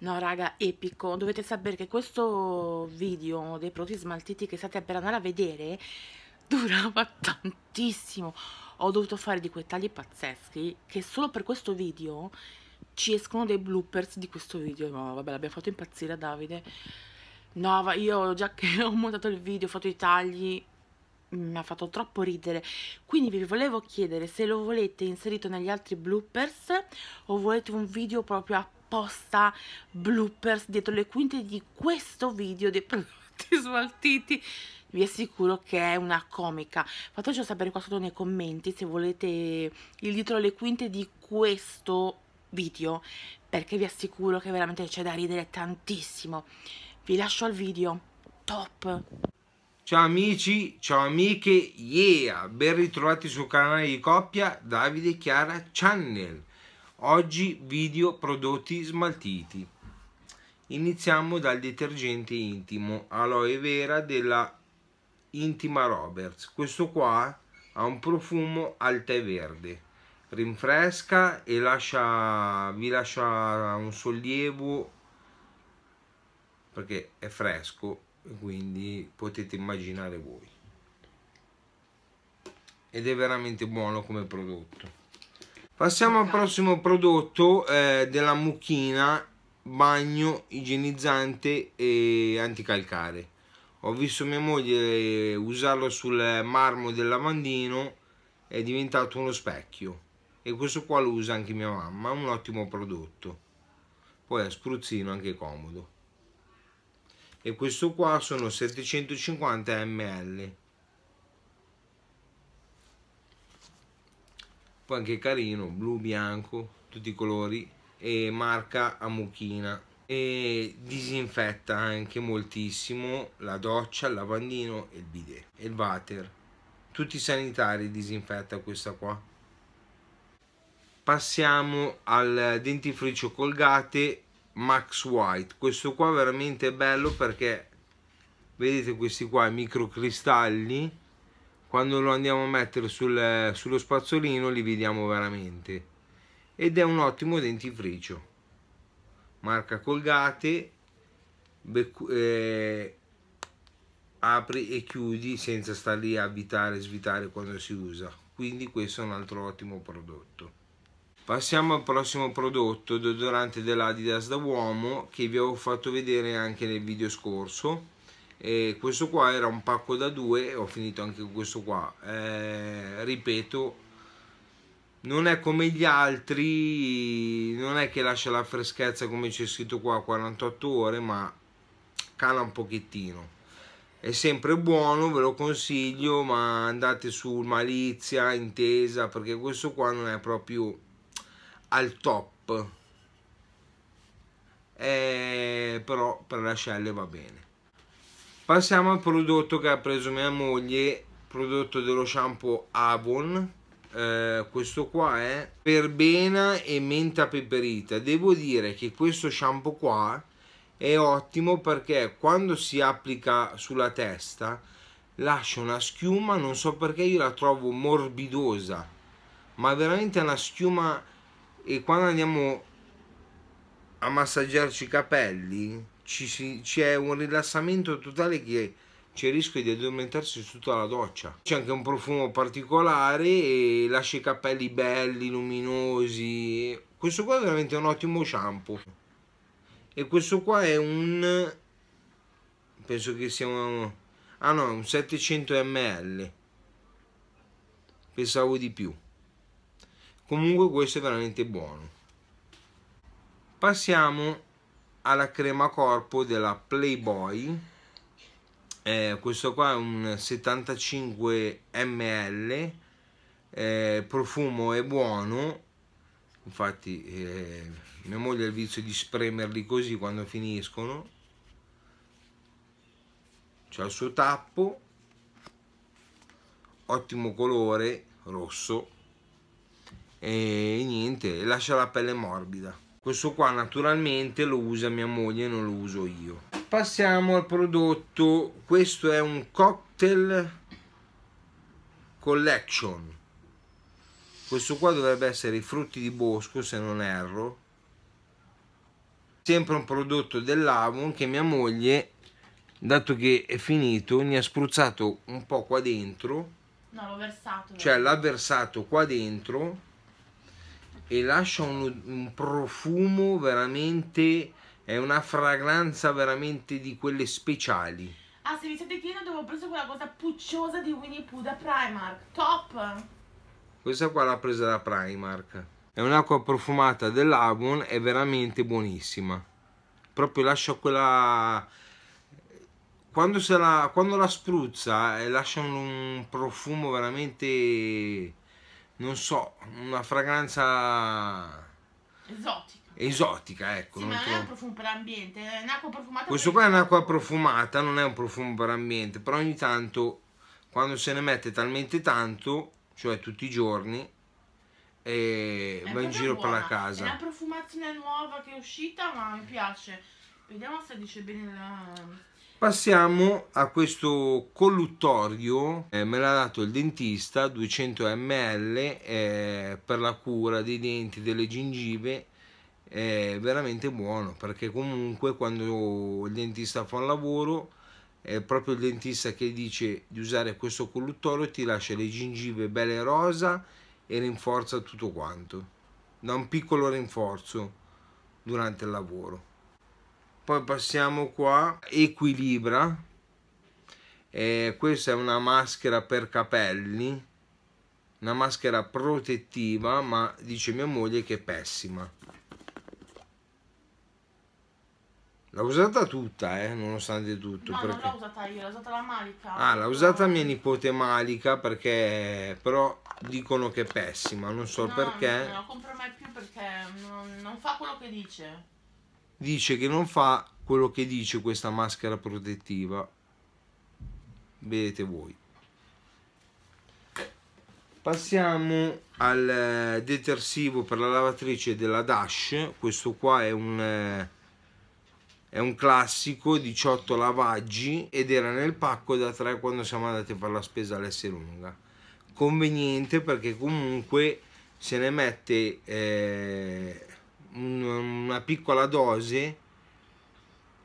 No raga, epico, dovete sapere che questo video dei prodotti smaltiti che state per andare a vedere durava tantissimo, ho dovuto fare di quei tagli pazzeschi che solo per questo video ci escono dei bloopers di questo video, no vabbè l'abbiamo fatto impazzire Davide, no io già che ho montato il video, ho fatto i tagli, mi ha fatto troppo ridere quindi vi volevo chiedere se lo volete inserito negli altri bloopers o volete un video proprio a apposta bloopers dietro le quinte di questo video dei prodotti smaltiti vi assicuro che è una comica fateci sapere qua sotto nei commenti se volete il dietro le quinte di questo video perché vi assicuro che veramente c'è da ridere tantissimo vi lascio al video top ciao amici ciao amiche yeah ben ritrovati sul canale di coppia Davide Chiara Channel Oggi video prodotti smaltiti. Iniziamo dal detergente intimo aloe vera della Intima Roberts. Questo qua ha un profumo al tè verde. Rinfresca e lascia, vi lascia un sollievo perché è fresco quindi potete immaginare voi ed è veramente buono come prodotto Passiamo al prossimo prodotto eh, della mucchina bagno igienizzante e anticalcare. Ho visto mia moglie usarlo sul marmo del lavandino, è diventato uno specchio e questo qua lo usa anche mia mamma, un ottimo prodotto. Poi a spruzzino anche comodo. E questo qua sono 750 ml. poi anche carino blu bianco tutti i colori e marca a mucchina e disinfetta anche moltissimo la doccia il lavandino e il bidet e il water tutti i sanitari disinfetta questa qua passiamo al dentifricio colgate max white questo qua veramente è bello perché vedete questi qua i microcristalli quando lo andiamo a mettere sul, sullo spazzolino li vediamo veramente ed è un ottimo dentifricio marca colgate becco, eh, apri e chiudi senza star lì a avvitare e svitare quando si usa quindi questo è un altro ottimo prodotto passiamo al prossimo prodotto deodorante dell'adidas da uomo che vi avevo fatto vedere anche nel video scorso e questo qua era un pacco da due ho finito anche questo qua eh, ripeto non è come gli altri non è che lascia la freschezza come c'è scritto qua 48 ore ma cala un pochettino è sempre buono ve lo consiglio ma andate su malizia intesa perché questo qua non è proprio al top eh, però per le ascelle va bene Passiamo al prodotto che ha preso mia moglie, prodotto dello shampoo Avon. Eh, questo qua è perbena e menta peperita. Devo dire che questo shampoo qua è ottimo perché quando si applica sulla testa lascia una schiuma, non so perché io la trovo morbidosa, ma veramente una schiuma e quando andiamo a massaggiarci i capelli ci, c'è un rilassamento totale che c'è il rischio di addormentarsi su tutta la doccia. C'è anche un profumo particolare e lascia i capelli belli, luminosi. Questo qua è veramente un ottimo shampoo. E questo qua è un... penso che sia un... ah no, un 700 ml. Pensavo di più. Comunque questo è veramente buono. Passiamo alla crema corpo della Playboy. Eh, questo qua è un 75 ml, eh, profumo è buono, infatti eh, mia moglie ha il vizio di spremerli così quando finiscono. C'è il suo tappo, ottimo colore, rosso, e niente, lascia la pelle morbida questo qua naturalmente lo usa mia moglie non lo uso io passiamo al prodotto questo è un cocktail collection questo qua dovrebbe essere i frutti di bosco se non erro sempre un prodotto dell'Avon che mia moglie dato che è finito ne ha spruzzato un po' qua dentro no l'ho versato cioè l'ha versato qua dentro e lascia un, un profumo veramente, è una fragranza veramente di quelle speciali. Ah, se vi siete chiedendo ho preso quella cosa pucciosa di Winnie Pooh da Primark, top! Questa qua l'ha presa da Primark. È un'acqua profumata dell'Avon, è veramente buonissima. Proprio lascia quella... Quando, la, quando la spruzza eh, lascia un, un profumo veramente non so, una fragranza... Esotica. Esotica, ecco. Sì, non ma non è un profumo per ambiente, è un'acqua profumata. Questo qua è un'acqua profumata, non è un profumo per ambiente, però ogni tanto, quando se ne mette talmente tanto, cioè tutti i giorni, e va in giro buona. per la casa. È una profumazione nuova che è uscita, ma mi piace. Vediamo se dice bene la... Passiamo a questo colluttorio, eh, me l'ha dato il dentista, 200 ml eh, per la cura dei denti, delle gingive, è veramente buono perché comunque quando il dentista fa un lavoro è proprio il dentista che dice di usare questo colluttorio ti lascia le gingive belle rosa e rinforza tutto quanto, da un piccolo rinforzo durante il lavoro poi passiamo qua equilibra eh, questa è una maschera per capelli una maschera protettiva ma dice mia moglie che è pessima l'ho usata tutta eh, nonostante tutto no perché... non l'ho usata io l'ho usata la Malika ah l'ha usata mia nipote Malika perché però dicono che è pessima non so no, perché non la compro mai più perché non, non fa quello che dice dice che non fa quello che dice questa maschera protettiva vedete voi passiamo al eh, detersivo per la lavatrice della Dash questo qua è un eh, è un classico 18 lavaggi ed era nel pacco da 3 quando siamo andati a fare la spesa all'S lunga conveniente perché comunque se ne mette eh, una piccola dose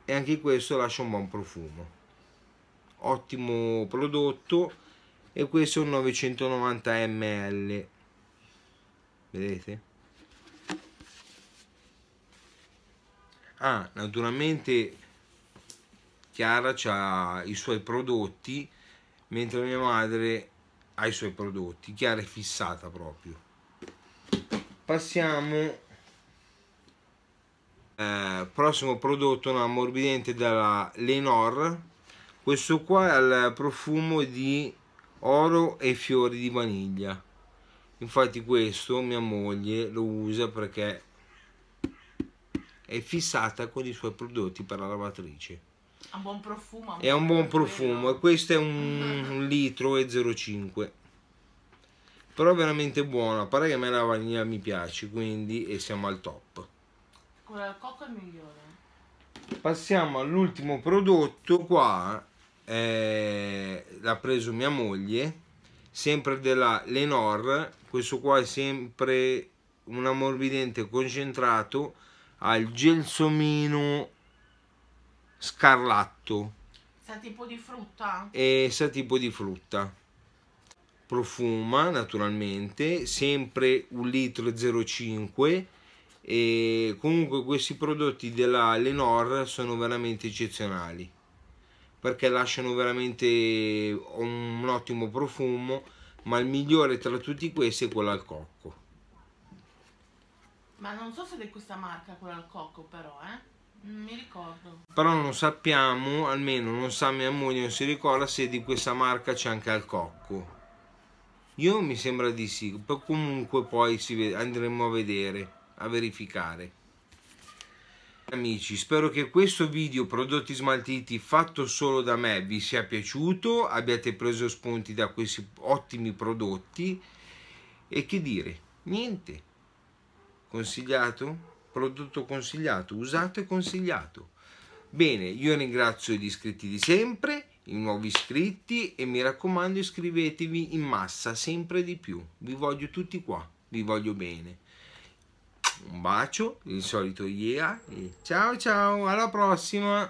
e anche questo lascia un buon profumo ottimo prodotto e questo è un 990 ml vedete ah naturalmente Chiara ha i suoi prodotti mentre mia madre ha i suoi prodotti Chiara è fissata proprio passiamo eh, prossimo prodotto un ammorbidente dalla Lenor questo qua è il profumo di oro e fiori di vaniglia infatti questo mia moglie lo usa perché è fissata con i suoi prodotti per la lavatrice un buon profumo è un buon profumo e questo è un, litro e 0,5 però veramente buono pare che a me la vaniglia mi piace quindi e siamo al top quello al cocco è migliore. Passiamo all'ultimo prodotto qua. Eh, l'ha preso mia moglie sempre della Lenor questo qua è sempre un ammorbidente concentrato al gelsomino scarlatto sa tipo di frutta? e sa tipo di frutta profuma naturalmente sempre un litro 05 e comunque questi prodotti della Lenor sono veramente eccezionali perché lasciano veramente un, un ottimo profumo ma il migliore tra tutti questi è quello al cocco ma non so se è di questa marca quella al cocco però eh mi ricordo. Però non sappiamo, almeno non sa mia moglie, non si ricorda se di questa marca c'è anche al cocco. Io mi sembra di sì, comunque poi andremo a vedere a verificare. Amici, spero che questo video prodotti smaltiti fatto solo da me vi sia piaciuto, abbiate preso spunti da questi ottimi prodotti e che dire, niente, consigliato, prodotto consigliato, usato e consigliato. Bene, io ringrazio gli iscritti di sempre, i nuovi iscritti e mi raccomando iscrivetevi in massa sempre di più. Vi voglio tutti qua, vi voglio bene un bacio, il solito IEA. Ciao ciao, alla prossima!